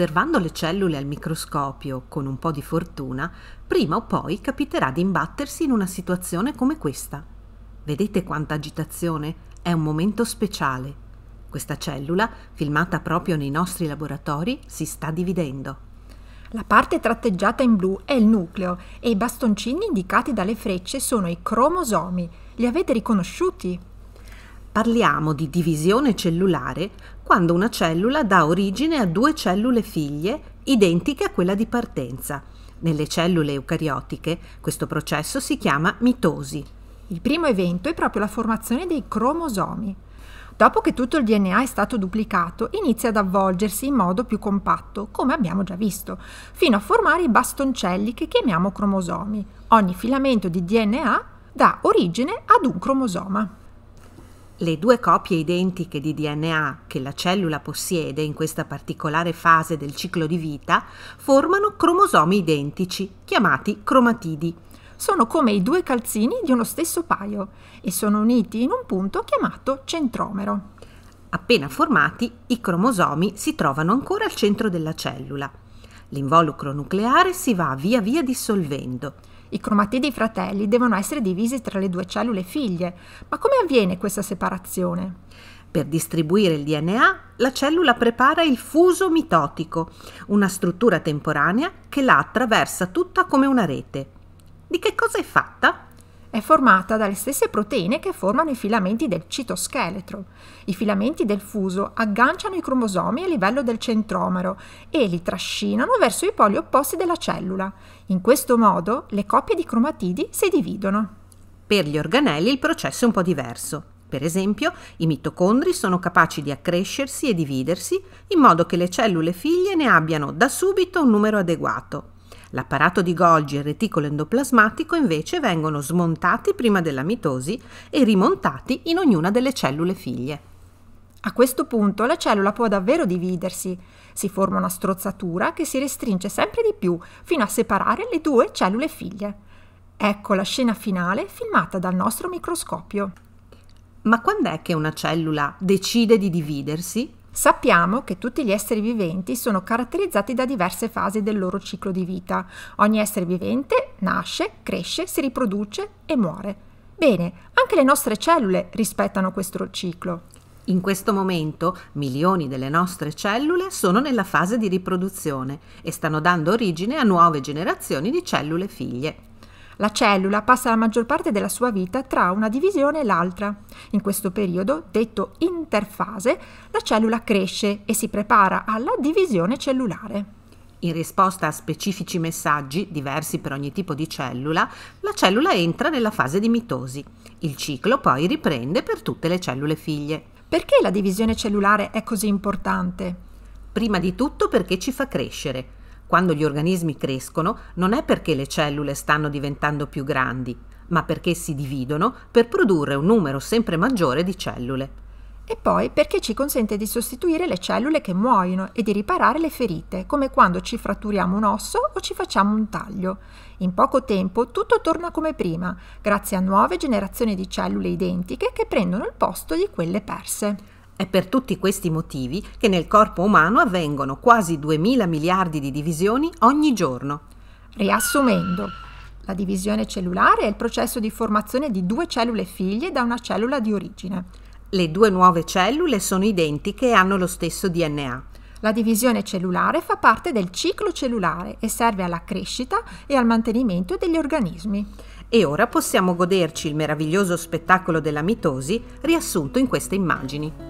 osservando le cellule al microscopio con un po' di fortuna, prima o poi capiterà di imbattersi in una situazione come questa. Vedete quanta agitazione? È un momento speciale. Questa cellula, filmata proprio nei nostri laboratori, si sta dividendo. La parte tratteggiata in blu è il nucleo e i bastoncini indicati dalle frecce sono i cromosomi. Li avete riconosciuti? Parliamo di divisione cellulare quando una cellula dà origine a due cellule figlie identiche a quella di partenza. Nelle cellule eucariotiche questo processo si chiama mitosi. Il primo evento è proprio la formazione dei cromosomi. Dopo che tutto il DNA è stato duplicato, inizia ad avvolgersi in modo più compatto, come abbiamo già visto, fino a formare i bastoncelli che chiamiamo cromosomi. Ogni filamento di DNA dà origine ad un cromosoma. Le due copie identiche di DNA che la cellula possiede in questa particolare fase del ciclo di vita formano cromosomi identici, chiamati cromatidi. Sono come i due calzini di uno stesso paio e sono uniti in un punto chiamato centromero. Appena formati, i cromosomi si trovano ancora al centro della cellula. L'involucro nucleare si va via via dissolvendo i cromatidi fratelli devono essere divisi tra le due cellule figlie. Ma come avviene questa separazione? Per distribuire il DNA, la cellula prepara il fuso mitotico, una struttura temporanea che la attraversa tutta come una rete. Di che cosa è fatta? È formata dalle stesse proteine che formano i filamenti del citoscheletro. I filamenti del fuso agganciano i cromosomi a livello del centromero e li trascinano verso i poli opposti della cellula. In questo modo le coppie di cromatidi si dividono. Per gli organelli il processo è un po' diverso. Per esempio, i mitocondri sono capaci di accrescersi e dividersi in modo che le cellule figlie ne abbiano da subito un numero adeguato. L'apparato di Golgi e il reticolo endoplasmatico invece vengono smontati prima della mitosi e rimontati in ognuna delle cellule figlie. A questo punto la cellula può davvero dividersi, si forma una strozzatura che si restringe sempre di più fino a separare le due cellule figlie. Ecco la scena finale filmata dal nostro microscopio. Ma quando è che una cellula decide di dividersi? Sappiamo che tutti gli esseri viventi sono caratterizzati da diverse fasi del loro ciclo di vita. Ogni essere vivente nasce, cresce, si riproduce e muore. Bene, anche le nostre cellule rispettano questo ciclo. In questo momento milioni delle nostre cellule sono nella fase di riproduzione e stanno dando origine a nuove generazioni di cellule figlie. La cellula passa la maggior parte della sua vita tra una divisione e l'altra. In questo periodo, detto interfase, la cellula cresce e si prepara alla divisione cellulare. In risposta a specifici messaggi, diversi per ogni tipo di cellula, la cellula entra nella fase di mitosi. Il ciclo poi riprende per tutte le cellule figlie. Perché la divisione cellulare è così importante? Prima di tutto perché ci fa crescere, quando gli organismi crescono non è perché le cellule stanno diventando più grandi, ma perché si dividono per produrre un numero sempre maggiore di cellule. E poi perché ci consente di sostituire le cellule che muoiono e di riparare le ferite, come quando ci fratturiamo un osso o ci facciamo un taglio. In poco tempo tutto torna come prima, grazie a nuove generazioni di cellule identiche che prendono il posto di quelle perse. È per tutti questi motivi che nel corpo umano avvengono quasi 2000 miliardi di divisioni ogni giorno. Riassumendo, la divisione cellulare è il processo di formazione di due cellule figlie da una cellula di origine. Le due nuove cellule sono identiche e hanno lo stesso DNA. La divisione cellulare fa parte del ciclo cellulare e serve alla crescita e al mantenimento degli organismi. E ora possiamo goderci il meraviglioso spettacolo della mitosi riassunto in queste immagini.